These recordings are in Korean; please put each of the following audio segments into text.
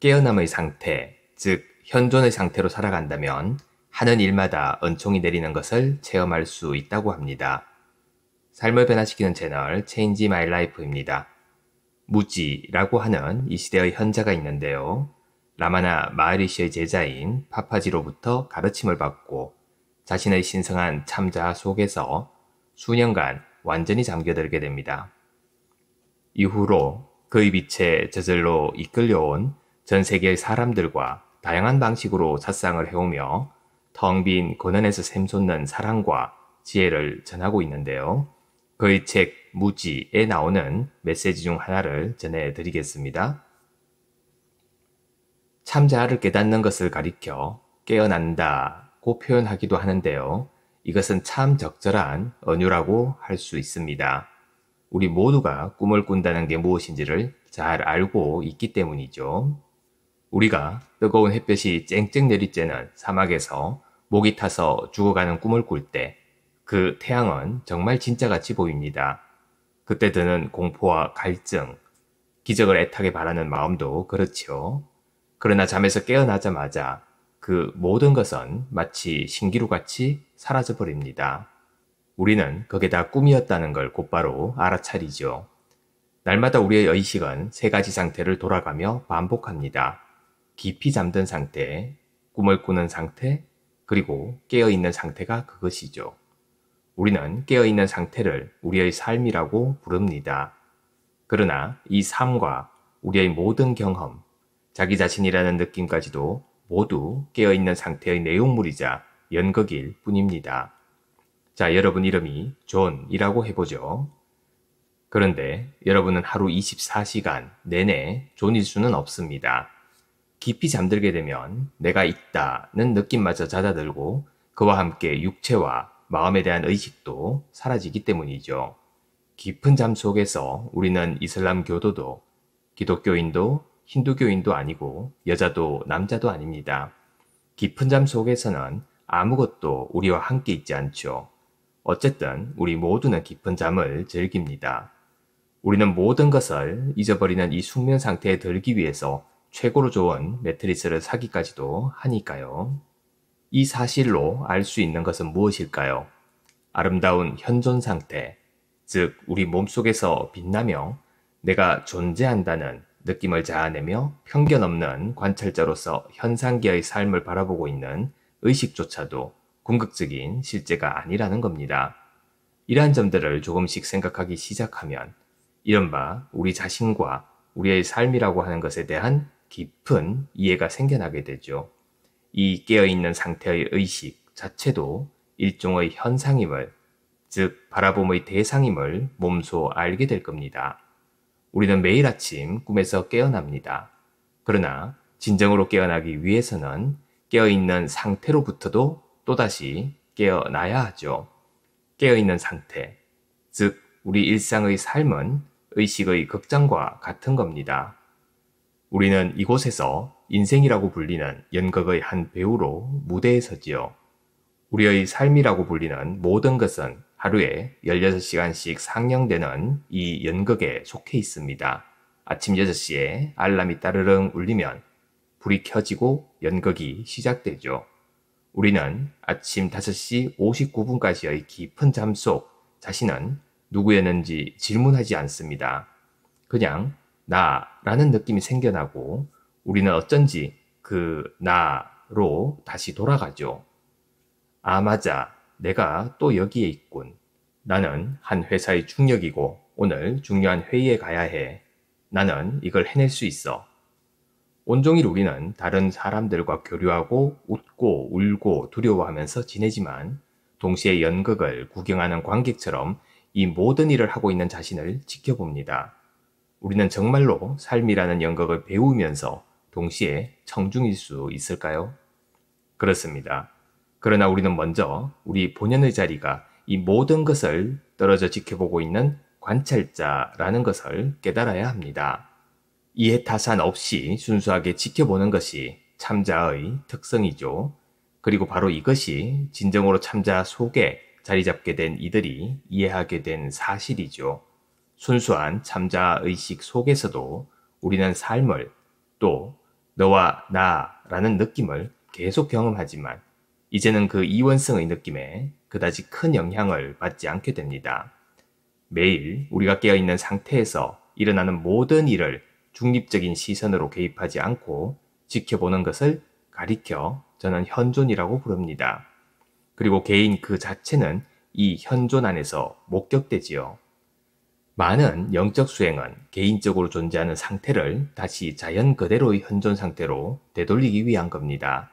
깨어남의 상태, 즉 현존의 상태로 살아간다면 하는 일마다 은총이 내리는 것을 체험할 수 있다고 합니다. 삶을 변화시키는 채널 체인지 마이 라이프입니다. 무지라고 하는 이 시대의 현자가 있는데요. 라마나 마하리시의 제자인 파파지로부터 가르침을 받고 자신의 신성한 참자 속에서 수년간 완전히 잠겨들게 됩니다. 이후로 그의 빛에 저절로 이끌려온 전 세계의 사람들과 다양한 방식으로 사상을 해오며 텅 빈 고난에서 샘솟는 사랑과 지혜를 전하고 있는데요. 그의 책 무지에 나오는 메시지 중 하나를 전해드리겠습니다. 참자를 깨닫는 것을 가리켜 깨어난다고 표현하기도 하는데요. 이것은 참 적절한 언유라고 할 수 있습니다. 우리 모두가 꿈을 꾼다는 게 무엇인지를 잘 알고 있기 때문이죠. 우리가 뜨거운 햇볕이 쨍쨍 내리쬐는 사막에서 목이 타서 죽어가는 꿈을 꿀 때 그 태양은 정말 진짜같이 보입니다. 그때 드는 공포와 갈증, 기적을 애타게 바라는 마음도 그렇지요. 그러나 잠에서 깨어나자마자 그 모든 것은 마치 신기루같이 사라져버립니다. 우리는 그게 다 꿈이었다는 걸 곧바로 알아차리죠. 날마다 우리의 의식은 세 가지 상태를 돌아가며 반복합니다. 깊이 잠든 상태, 꿈을 꾸는 상태, 그리고 깨어있는 상태가 그것이죠. 우리는 깨어있는 상태를 우리의 삶이라고 부릅니다. 그러나 이 삶과 우리의 모든 경험, 자기 자신이라는 느낌까지도 모두 깨어있는 상태의 내용물이자 연극일 뿐입니다. 자, 여러분 이름이 존이라고 해보죠. 그런데 여러분은 하루 24시간 내내 존일 수는 없습니다. 깊이 잠들게 되면 내가 있다는 느낌마저 잦아들고 그와 함께 육체와 마음에 대한 의식도 사라지기 때문이죠. 깊은 잠 속에서 우리는 이슬람교도도 기독교인도 힌두교인도 아니고 여자도 남자도 아닙니다. 깊은 잠 속에서는 아무것도 우리와 함께 있지 않죠. 어쨌든 우리 모두는 깊은 잠을 즐깁니다. 우리는 모든 것을 잊어버리는 이 숙면 상태에 들기 위해서 최고로 좋은 매트리스를 사기까지도 하니까요. 이 사실로 알 수 있는 것은 무엇일까요? 아름다운 현존 상태, 즉 우리 몸속에서 빛나며 내가 존재한다는 느낌을 자아내며 편견 없는 관찰자로서 현상계의 삶을 바라보고 있는 의식조차도 궁극적인 실제가 아니라는 겁니다. 이러한 점들을 조금씩 생각하기 시작하면 이른바 우리 자신과 우리의 삶이라고 하는 것에 대한 깊은 이해가 생겨나게 되죠. 이 깨어있는 상태의 의식 자체도 일종의 현상임을, 즉 바라봄의 대상임을 몸소 알게 될 겁니다. 우리는 매일 아침 꿈에서 깨어납니다. 그러나 진정으로 깨어나기 위해서는 깨어있는 상태로부터도 또다시 깨어나야 하죠. 깨어있는 상태, 즉 우리 일상의 삶은 의식의 극장과 같은 겁니다. 우리는 이곳에서 인생이라고 불리는 연극의 한 배우로 무대에 서지요 우리의 삶이라고 불리는 모든 것은 하루에 16시간씩 상영되는 이 연극에 속해 있습니다. 아침 6시에 알람이 따르릉 울리면 불이 켜지고 연극이 시작되죠. 우리는 아침 5시 59분까지의 깊은 잠 속 자신은 누구였는지 질문하지 않습니다. 그냥 나라는 느낌이 생겨나고 우리는 어쩐지 그 나로 다시 돌아가죠. 아, 맞아. 내가 또 여기에 있군. 나는 한 회사의 중력이고 오늘 중요한 회의에 가야 해. 나는 이걸 해낼 수 있어. 온종일 우리는 다른 사람들과 교류하고 웃고 울고 두려워하면서 지내지만 동시에 연극을 구경하는 관객처럼 이 모든 일을 하고 있는 자신을 지켜봅니다. 우리는 정말로 삶이라는 연극을 배우면서 동시에 청중일 수 있을까요? 그렇습니다. 그러나 우리는 먼저 우리 본연의 자리가 이 모든 것을 떨어져 지켜보고 있는 관찰자라는 것을 깨달아야 합니다. 이에 타산 없이 순수하게 지켜보는 것이 참자의 특성이죠. 그리고 바로 이것이 진정으로 참자 속에 자리 잡게 된 이들이 이해하게 된 사실이죠. 순수한 참자 의식 속에서도 우리는 삶을 또 너와 나라는 느낌을 계속 경험하지만 이제는 그 이원성의 느낌에 그다지 큰 영향을 받지 않게 됩니다. 매일 우리가 깨어있는 상태에서 일어나는 모든 일을 중립적인 시선으로 개입하지 않고 지켜보는 것을 가리켜 저는 현존이라고 부릅니다. 그리고 개인 그 자체는 이 현존 안에서 목격되지요. 많은 영적 수행은 개인적으로 존재하는 상태를 다시 자연 그대로의 현존 상태로 되돌리기 위한 겁니다.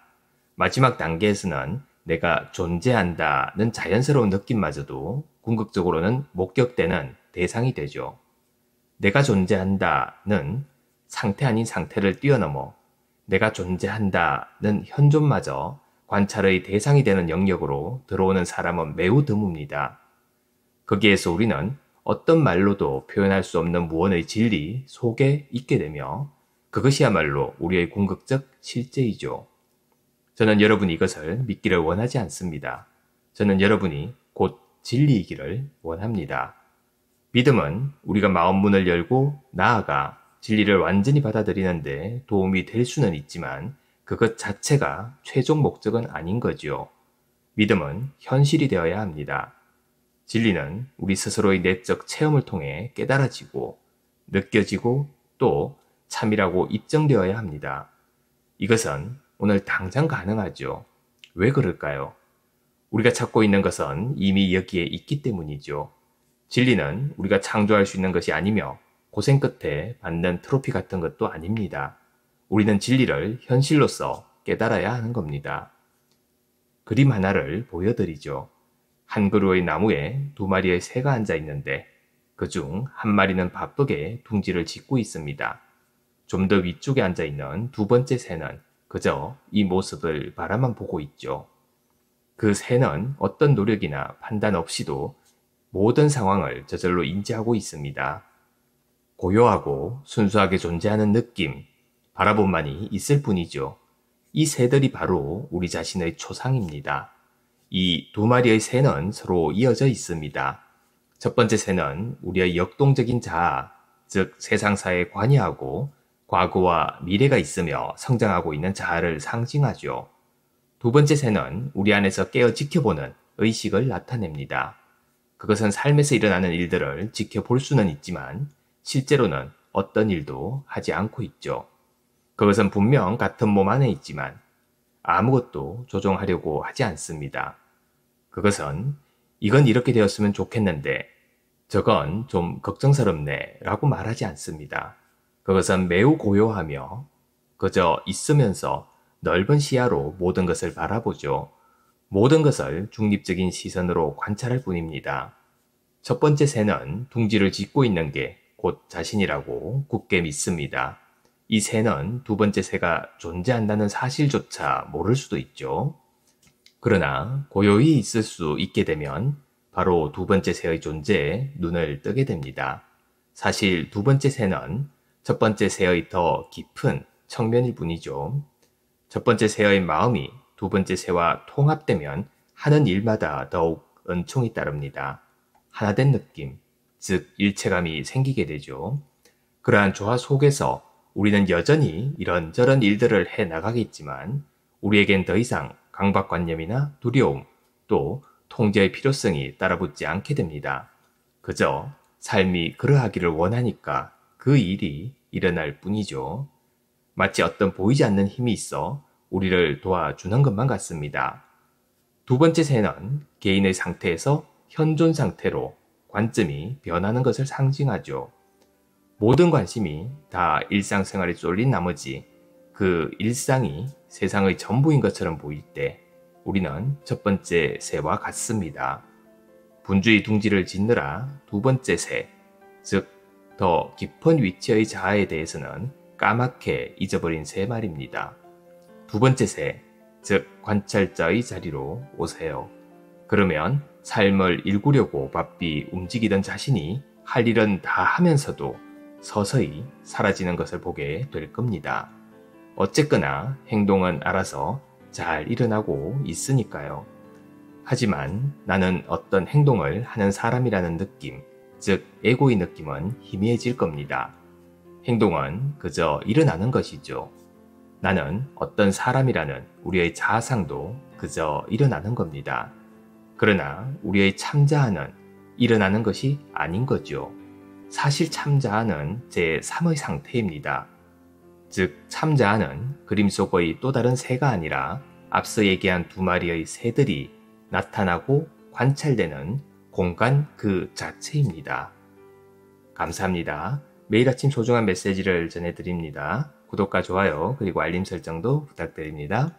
마지막 단계에서는 내가 존재한다는 자연스러운 느낌마저도 궁극적으로는 목격되는 대상이 되죠. 내가 존재한다는 상태 아닌 상태를 뛰어넘어 내가 존재한다는 현존마저 관찰의 대상이 되는 영역으로 들어오는 사람은 매우 드뭅니다. 거기에서 우리는 어떤 말로도 표현할 수 없는 무언의 진리 속에 있게 되며 그것이야말로 우리의 궁극적 실제이죠. 저는 여러분이 이것을 믿기를 원하지 않습니다. 저는 여러분이 곧 진리이기를 원합니다. 믿음은 우리가 마음 문을 열고 나아가 진리를 완전히 받아들이는데 도움이 될 수는 있지만 그것 자체가 최종 목적은 아닌 거지요. 믿음은 현실이 되어야 합니다. 진리는 우리 스스로의 내적 체험을 통해 깨달아지고 느껴지고 또 참이라고 입증되어야 합니다. 이것은 오늘 당장 가능하죠. 왜 그럴까요? 우리가 찾고 있는 것은 이미 여기에 있기 때문이죠. 진리는 우리가 창조할 수 있는 것이 아니며 고생 끝에 받는 트로피 같은 것도 아닙니다. 우리는 진리를 현실로서 깨달아야 하는 겁니다. 그림 하나를 보여드리죠. 한 그루의 나무에 두 마리의 새가 앉아 있는데 그 중 한 마리는 바쁘게 둥지를 짓고 있습니다. 좀 더 위쪽에 앉아 있는 두 번째 새는 그저 이 모습을 바라만 보고 있죠. 그 새는 어떤 노력이나 판단 없이도 모든 상황을 저절로 인지하고 있습니다. 고요하고 순수하게 존재하는 느낌, 바라본만이 있을 뿐이죠. 이 새들이 바로 우리 자신의 초상입니다. 이두 마리의 새는 서로 이어져 있습니다. 첫 번째 새는 우리의 역동적인 자아, 즉 세상사에 관여하고 과거와 미래가 있으며 성장하고 있는 자아를 상징하죠. 두 번째 새는 우리 안에서 깨어 지켜보는 의식을 나타냅니다. 그것은 삶에서 일어나는 일들을 지켜볼 수는 있지만 실제로는 어떤 일도 하지 않고 있죠. 그것은 분명 같은 몸 안에 있지만 아무것도 조정하려고 하지 않습니다. 그것은 이건 이렇게 되었으면 좋겠는데 저건 좀 걱정스럽네 라고 말하지 않습니다. 그것은 매우 고요하며 그저 있으면서 넓은 시야로 모든 것을 바라보죠. 모든 것을 중립적인 시선으로 관찰할 뿐입니다. 첫 번째 새는 둥지를 짓고 있는 게 곧 자신이라고 굳게 믿습니다. 이 새는 두 번째 새가 존재한다는 사실조차 모를 수도 있죠. 그러나 고요히 있을 수 있게 되면 바로 두 번째 새의 존재에 눈을 뜨게 됩니다. 사실 두 번째 새는 첫 번째 새의 더 깊은 청면일 뿐이죠. 첫 번째 새의 마음이 두 번째 새와 통합되면 하는 일마다 더욱 은총이 따릅니다. 하나된 느낌, 즉 일체감이 생기게 되죠. 그러한 조화 속에서 우리는 여전히 이런저런 일들을 해 나가겠지만 우리에겐 더 이상 강박관념이나 두려움 또 통제의 필요성이 따라붙지 않게 됩니다. 그저 삶이 그러하기를 원하니까 그 일이 일어날 뿐이죠. 마치 어떤 보이지 않는 힘이 있어 우리를 도와주는 것만 같습니다. 두 번째 새는 개인의 상태에서 현존 상태로 관점이 변하는 것을 상징하죠. 모든 관심이 다 일상생활에 쏠린 나머지 그 일상이 세상의 전부인 것처럼 보일 때 우리는 첫 번째 새와 같습니다. 분주히 둥지를 짓느라 두 번째 새, 즉, 더 깊은 위치의 자아에 대해서는 까맣게 잊어버린 새 말입니다. 두 번째 새, 즉, 관찰자의 자리로 오세요. 그러면 삶을 일구려고 바삐 움직이던 자신이 할 일은 다 하면서도 서서히 사라지는 것을 보게 될 겁니다. 어쨌거나 행동은 알아서 잘 일어나고 있으니까요. 하지만 나는 어떤 행동을 하는 사람이라는 느낌, 즉 에고의 느낌은 희미해질 겁니다. 행동은 그저 일어나는 것이죠. 나는 어떤 사람이라는 우리의 자아상도 그저 일어나는 겁니다. 그러나 우리의 참자하는 일어나는 것이 아닌 거죠. 사실 참자아는 제3의 상태입니다. 즉, 참자는 그림 속의 또 다른 새가 아니라 앞서 얘기한 두 마리의 새들이 나타나고 관찰되는 공간 그 자체입니다. 감사합니다. 매일 아침 소중한 메시지를 전해드립니다. 구독과 좋아요, 그리고 알림 설정도 부탁드립니다.